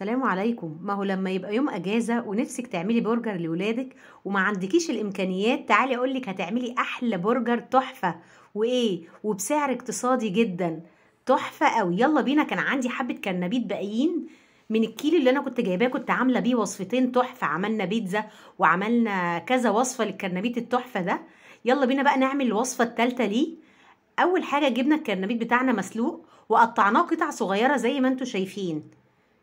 السلام عليكم ما هو لما يبقى يوم اجازه ونفسك تعملي برجر لولادك وما عندكيش الامكانيات تعالي اقول لك هتعملي احلى برجر تحفه وايه وبسعر اقتصادي جدا تحفه قوي يلا بينا كان عندي حبه كرنبيت باقيين من الكيلو اللي انا كنت جايباه كنت عامله بيه وصفتين تحفه عملنا بيتزا وعملنا كذا وصفه للكرنبيت التحفه ده يلا بينا بقى نعمل الوصفه الثالثه ليه اول حاجه جبنا الكرنبيت بتاعنا مسلوق وقطعناه قطع صغيره زي ما انتم شايفين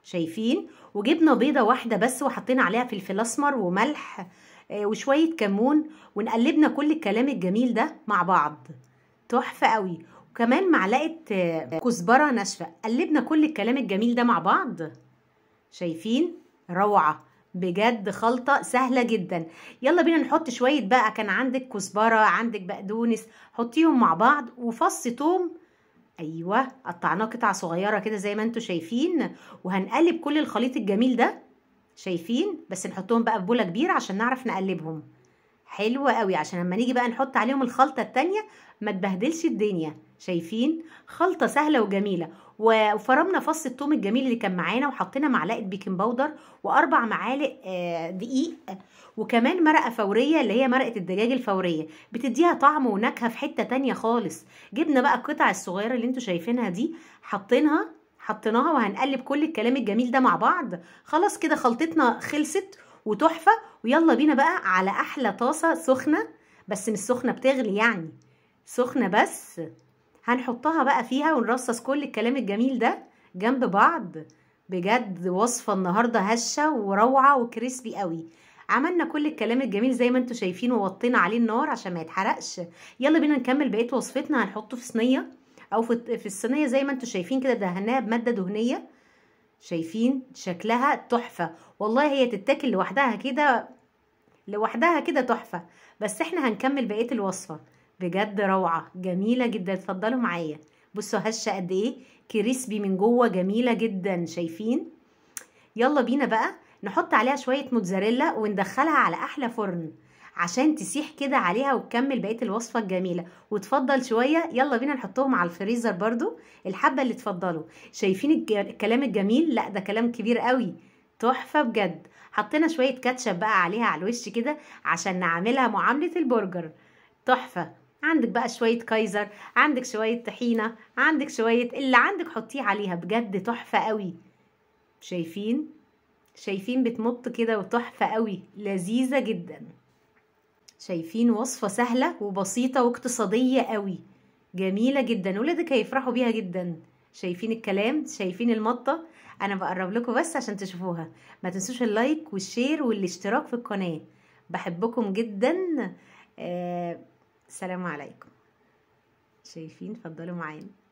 شايفين وجبنا بيضه واحده بس وحطينا عليها فلفل اسمر وملح آه، وشويه كمون ونقلبنا كل الكلام الجميل ده مع بعض تحفه قوي وكمان معلقه آه، كزبره ناشفه قلبنا كل الكلام الجميل ده مع بعض شايفين روعه بجد خلطه سهله جدا يلا بينا نحط شويه بقى كان عندك كزبره عندك بقدونس حطيهم مع بعض وفص توم ايوه قطعناه قطع صغيره كده زي ما انتم شايفين وهنقلب كل الخليط الجميل ده شايفين بس نحطهم بقى في بوله كبيره عشان نعرف نقلبهم حلوه قوي عشان لما نيجي بقى نحط عليهم الخلطه التانية ما تبهدلش الدنيا شايفين خلطه سهله وجميله وفرمنا فص الثوم الجميل اللي كان معانا وحطينا معلقه بيكنج باودر واربع معالق آه، دقيق وكمان مرقه فوريه اللي هي مرقه الدجاج الفوريه بتديها طعم ونكهه في حته تانية خالص جبنا بقى القطع الصغيره اللي انتوا شايفينها دي حطيناها حطيناها وهنقلب كل الكلام الجميل ده مع بعض خلاص كده خلطتنا خلصت وتحفه ويلا بينا بقى على احلى طاسه سخنه بس مش سخنه بتغلي يعني سخنه بس هنحطها بقى فيها ونرصص كل الكلام الجميل ده جنب بعض بجد وصفة النهاردة هشة وروعة وكريسبي قوي عملنا كل الكلام الجميل زي ما انتوا شايفين ووطينا عليه النار عشان ما يتحرقش يلا بينا نكمل بقية وصفتنا هنحطه في صينية او في الصينية زي ما انتوا شايفين كده دهناها بمادة دهنية شايفين شكلها تحفة والله هي تتاكل لوحدها كده لوحدها كده تحفة بس احنا هنكمل بقية الوصفة بجد روعه جميله جدا اتفضلوا معايا بصوا هشه قد ايه كريسبي من جوه جميله جدا شايفين يلا بينا بقى نحط عليها شويه موتزاريلا وندخلها على احلى فرن عشان تسيح كده عليها وتكمل بقيه الوصفه الجميله وتفضل شويه يلا بينا نحطهم على الفريزر برضو الحبه اللي تفضلوا شايفين الكلام الجميل لا ده كلام كبير قوي تحفه بجد حطينا شويه كاتشب بقى عليها على الوش كده عشان نعملها معامله البرجر تحفه عندك بقى شوية كايزر عندك شوية طحينة عندك شوية اللي عندك حطيه عليها بجد تحفة قوي شايفين شايفين بتمط كده وتحفة قوي لذيذة جدا شايفين وصفة سهلة وبسيطة واقتصادية قوي جميلة جدا ولادك هيفرحوا بيها جدا شايفين الكلام شايفين المطة انا بقرب لكم بس عشان تشوفوها ما تنسوش اللايك والشير والاشتراك في القناة بحبكم جدا آه السلام عليكم شايفين فضلوا معانا